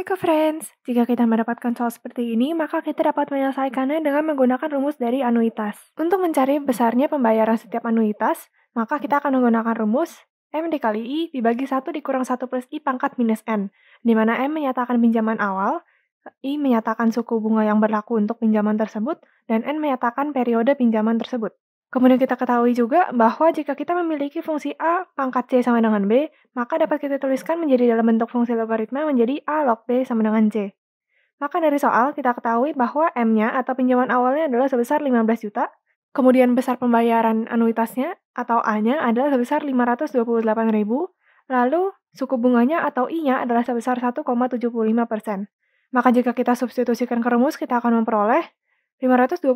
Hai friends, jika kita mendapatkan soal seperti ini, maka kita dapat menyelesaikannya dengan menggunakan rumus dari anuitas. Untuk mencari besarnya pembayaran setiap anuitas, maka kita akan menggunakan rumus M dikali I dibagi 1 dikurang 1 plus I pangkat minus N, di mana M menyatakan pinjaman awal, I menyatakan suku bunga yang berlaku untuk pinjaman tersebut, dan N menyatakan periode pinjaman tersebut. Kemudian kita ketahui juga bahwa jika kita memiliki fungsi A pangkat C sama dengan B, maka dapat kita tuliskan menjadi dalam bentuk fungsi logaritma menjadi A log B sama dengan C. Maka dari soal, kita ketahui bahwa M-nya atau pinjaman awalnya adalah sebesar 15 juta, kemudian besar pembayaran anuitasnya atau A-nya adalah sebesar 528 ribu, lalu suku bunganya atau I-nya adalah sebesar 1,75 persen. Maka jika kita substitusikan ke rumus, kita akan memperoleh 528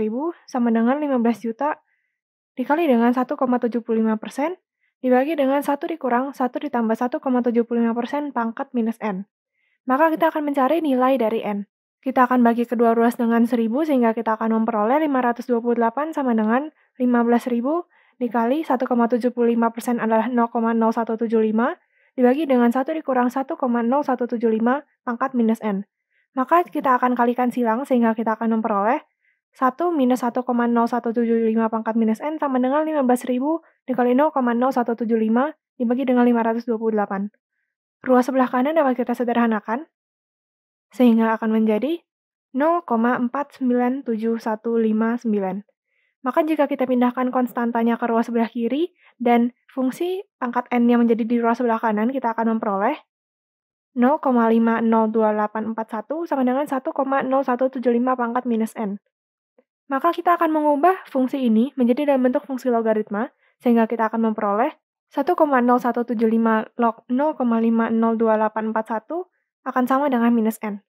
ribu sama dengan 15 juta dikali dengan 1,75 persen, dibagi dengan 1 dikurang 1 ditambah 1,75 persen pangkat minus n. Maka kita akan mencari nilai dari n. Kita akan bagi kedua ruas dengan 1000 sehingga kita akan memperoleh 528 sama dengan 15.000 dikali 1,75 adalah 0,0175 dibagi dengan 1 dikurang 1,0175 pangkat minus n. Maka kita akan kalikan silang sehingga kita akan memperoleh 1 minus 1,0175 pangkat minus N sama dengan 15.000 dikali 0,0175 dibagi dengan 528. Ruas sebelah kanan dapat kita sederhanakan, sehingga akan menjadi 0,497159. Maka jika kita pindahkan konstantanya ke ruas sebelah kiri dan fungsi pangkat n yang menjadi di ruas sebelah kanan, kita akan memperoleh 0,502841 sama dengan 1,0175 pangkat minus n maka kita akan mengubah fungsi ini menjadi dalam bentuk fungsi logaritma, sehingga kita akan memperoleh 1,0175 log 0,502841 akan sama dengan minus n.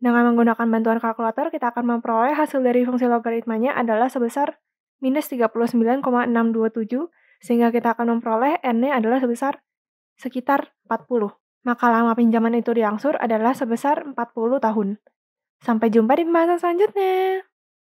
Dengan menggunakan bantuan kalkulator, kita akan memperoleh hasil dari fungsi logaritmanya adalah sebesar minus 39,627, sehingga kita akan memperoleh n-nya adalah sebesar sekitar 40. Maka lama pinjaman itu diangsur adalah sebesar 40 tahun. Sampai jumpa di pembahasan selanjutnya.